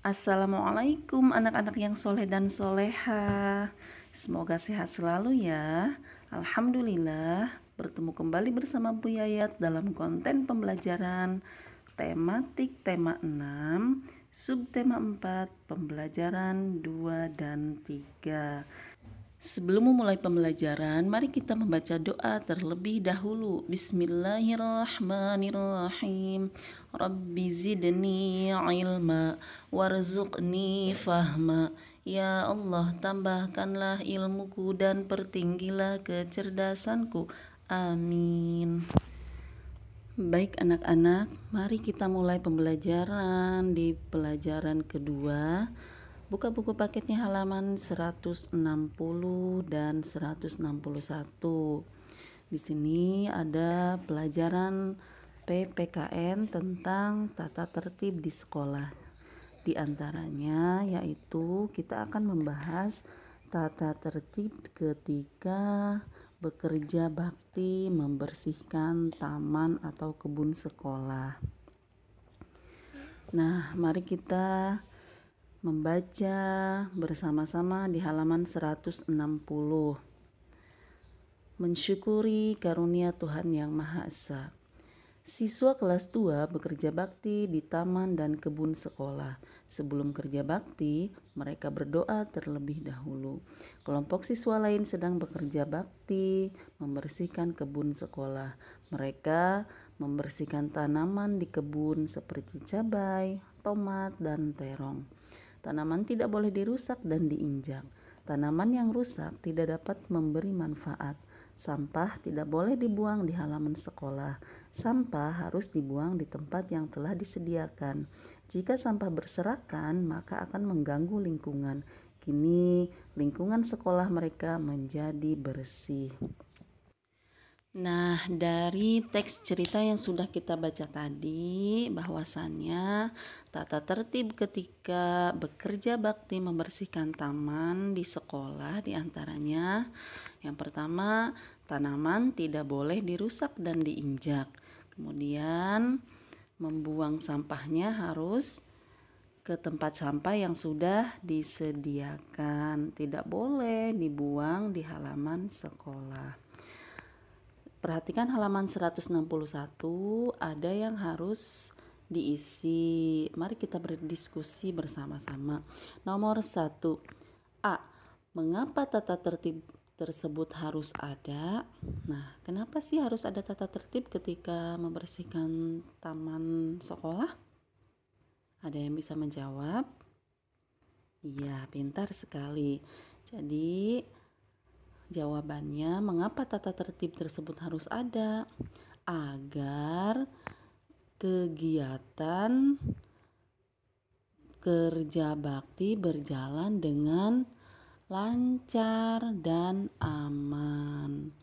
Assalamualaikum anak-anak yang soleh dan soleha Semoga sehat selalu ya Alhamdulillah bertemu kembali bersama Bu Yayat dalam konten pembelajaran Tematik tema 6 Subtema 4 Pembelajaran 2 dan 3 Sebelum memulai pembelajaran, mari kita membaca doa terlebih dahulu. Bismillahirrahmanirrahim. Rabbi zidni ilma warzuqni fahma. Ya Allah, tambahkanlah ilmuku dan pertinggilah kecerdasanku. Amin. Baik anak-anak, mari kita mulai pembelajaran di pelajaran kedua. Buka buku paketnya halaman 160 dan 161. Di sini ada pelajaran PPKN tentang tata tertib di sekolah. Di antaranya yaitu kita akan membahas tata tertib ketika bekerja bakti membersihkan taman atau kebun sekolah. Nah, mari kita membaca bersama-sama di halaman 160. Mensyukuri karunia Tuhan Yang Maha Esa. Siswa kelas 2 bekerja bakti di taman dan kebun sekolah. Sebelum kerja bakti, mereka berdoa terlebih dahulu. Kelompok siswa lain sedang bekerja bakti membersihkan kebun sekolah. Mereka membersihkan tanaman di kebun seperti cabai, tomat, dan terong Tanaman tidak boleh dirusak dan diinjak. Tanaman yang rusak tidak dapat memberi manfaat. Sampah tidak boleh dibuang di halaman sekolah. Sampah harus dibuang di tempat yang telah disediakan. Jika sampah berserakan, maka akan mengganggu lingkungan. Kini, lingkungan sekolah mereka menjadi bersih. Nah, dari teks cerita yang sudah kita baca tadi, bahwasannya tata tertib ketika bekerja bakti membersihkan taman di sekolah diantaranya yang pertama, tanaman tidak boleh dirusak dan diinjak. Kemudian, membuang sampahnya harus ke tempat sampah yang sudah disediakan, tidak boleh dibuang di halaman sekolah. Perhatikan halaman 161, ada yang harus diisi. Mari kita berdiskusi bersama-sama. Nomor 1. A. Mengapa tata tertib tersebut harus ada? Nah, kenapa sih harus ada tata tertib ketika membersihkan taman sekolah? Ada yang bisa menjawab? Iya, pintar sekali. Jadi, Jawabannya, mengapa tata tertib tersebut harus ada? Agar kegiatan kerja bakti berjalan dengan lancar dan aman.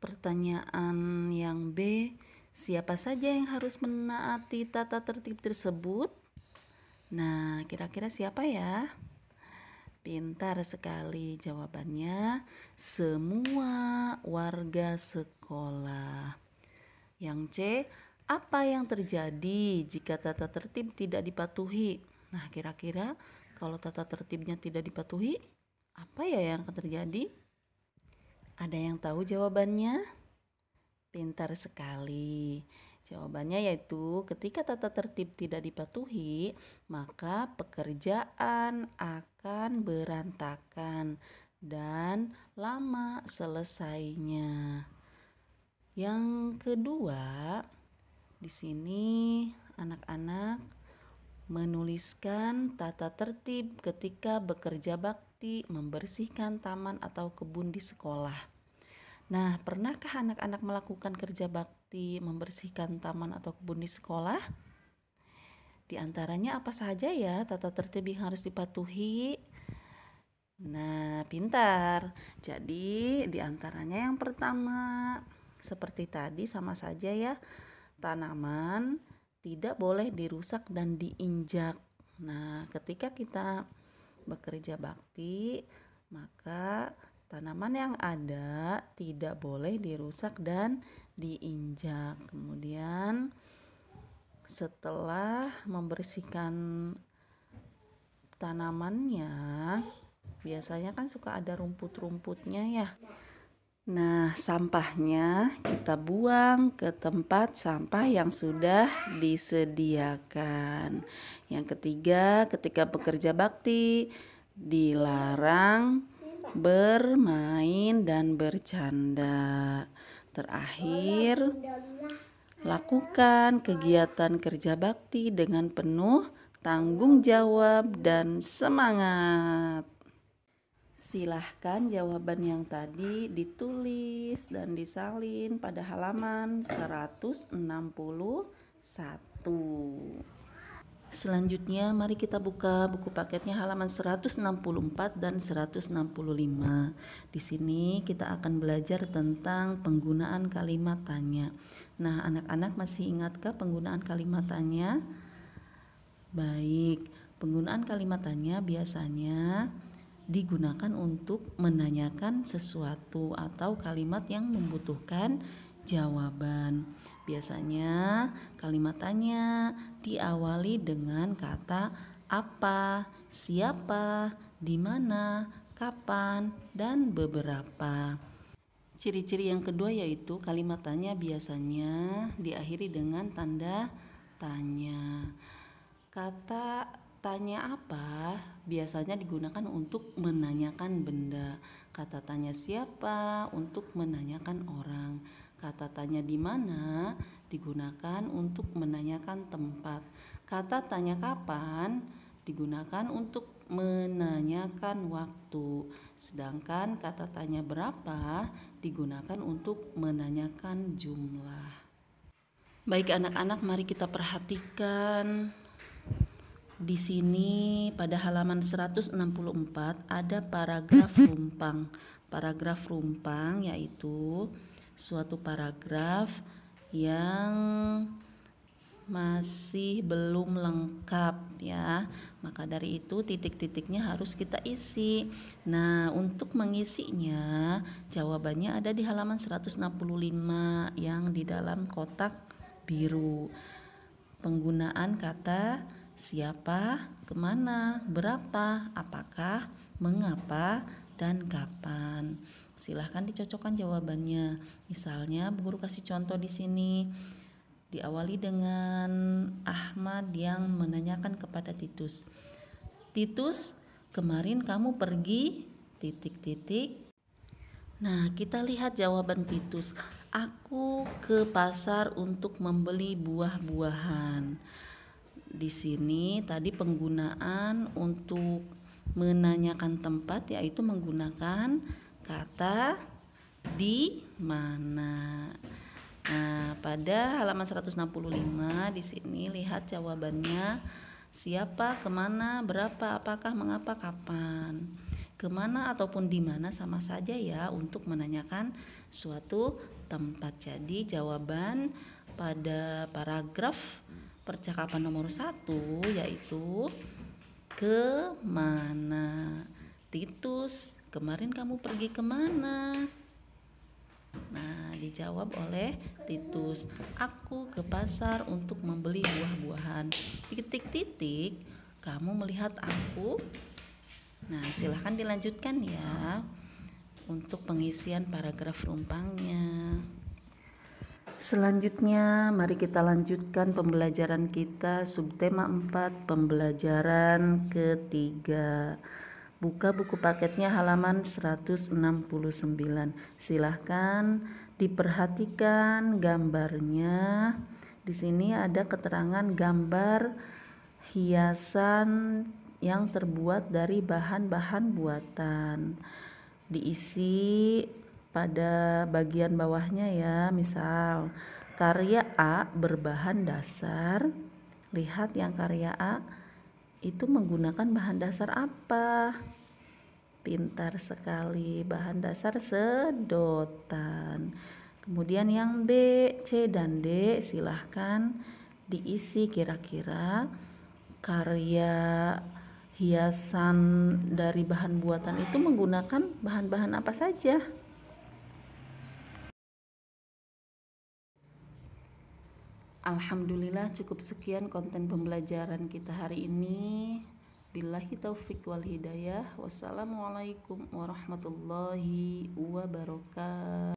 Pertanyaan yang B, siapa saja yang harus menaati tata tertib tersebut? Nah, kira-kira siapa ya? Pintar sekali jawabannya. Semua warga sekolah. Yang C, apa yang terjadi jika tata tertib tidak dipatuhi? Nah, kira-kira kalau tata tertibnya tidak dipatuhi, apa ya yang akan terjadi? Ada yang tahu jawabannya? Pintar sekali. Jawabannya yaitu ketika tata tertib tidak dipatuhi, maka pekerjaan akan berantakan dan lama selesainya. Yang kedua, di sini anak-anak menuliskan tata tertib ketika bekerja bakti, membersihkan taman atau kebun di sekolah. Nah, pernahkah anak-anak melakukan kerja bakti? seperti membersihkan taman atau kebun di sekolah. Di antaranya apa saja ya tata tertib yang harus dipatuhi? Nah, pintar. Jadi, di antaranya yang pertama, seperti tadi sama saja ya, tanaman tidak boleh dirusak dan diinjak. Nah, ketika kita bekerja bakti, maka tanaman yang ada tidak boleh dirusak dan diinjak. Kemudian setelah membersihkan tanamannya, biasanya kan suka ada rumput-rumputnya ya. Nah, sampahnya kita buang ke tempat sampah yang sudah disediakan. Yang ketiga, ketika bekerja bakti, dilarang bermain dan bercanda. Terakhir, lakukan kegiatan kerja bakti dengan penuh tanggung jawab dan semangat. Silahkan jawaban yang tadi ditulis dan disalin pada halaman 161. Selanjutnya mari kita buka buku paketnya halaman 164 dan 165. Di sini kita akan belajar tentang penggunaan kalimat tanya. Nah, anak-anak masih ingatkah penggunaan kalimat tanya? Baik, penggunaan kalimat tanya biasanya digunakan untuk menanyakan sesuatu atau kalimat yang membutuhkan jawaban. Biasanya kalimat tanya diawali dengan kata apa, siapa, di mana, kapan, dan beberapa. Ciri-ciri yang kedua yaitu kalimat tanya biasanya diakhiri dengan tanda tanya. Kata tanya apa biasanya digunakan untuk menanyakan benda. Kata tanya siapa untuk menanyakan orang Kata tanya di mana digunakan untuk menanyakan tempat. Kata tanya kapan digunakan untuk menanyakan waktu. Sedangkan kata tanya berapa digunakan untuk menanyakan jumlah. Baik anak-anak, mari kita perhatikan di sini pada halaman 164 ada paragraf rumpang. Paragraf rumpang yaitu suatu paragraf yang masih belum lengkap ya. Maka dari itu titik-titiknya harus kita isi. Nah, untuk mengisinya jawabannya ada di halaman 165 yang di dalam kotak biru. Penggunaan kata siapa, kemana, berapa, apakah, mengapa, dan kapan. Silahkan dicocokkan jawabannya. Misalnya, Bu Guru kasih contoh di sini. Diawali dengan Ahmad yang menanyakan kepada Titus. Titus, kemarin kamu pergi titik-titik. Nah, kita lihat jawaban Titus. Aku ke pasar untuk membeli buah-buahan. Di sini tadi penggunaan untuk menanyakan tempat yaitu menggunakan kata di mana. Nah, pada halaman 165 di sini lihat jawabannya siapa, kemana, berapa, apakah, mengapa, kapan. Kemana ataupun di mana sama saja ya untuk menanyakan suatu tempat. Jadi jawaban pada paragraf percakapan nomor satu yaitu kemana Titus Kemarin kamu pergi kemana? Nah, dijawab oleh Titus, "Aku ke pasar untuk membeli buah-buahan." Titik-titik, kamu melihat aku? Nah, silahkan dilanjutkan ya untuk pengisian paragraf rumpangnya. Selanjutnya, mari kita lanjutkan pembelajaran kita subtema 4 pembelajaran ketiga. Buka buku paketnya halaman 169. Silahkan diperhatikan gambarnya. Di sini ada keterangan gambar hiasan yang terbuat dari bahan-bahan buatan. Diisi pada bagian bawahnya ya, misal karya A berbahan dasar. Lihat yang karya A itu menggunakan bahan dasar apa? Pintar sekali, bahan dasar sedotan. Kemudian yang B, C dan D silahkan diisi kira-kira karya hiasan dari bahan buatan itu menggunakan bahan-bahan apa saja. Alhamdulillah cukup sekian konten pembelajaran kita hari ini. Billahi taufik wal hidayah. Wassalamualaikum warahmatullahi wabarakatuh.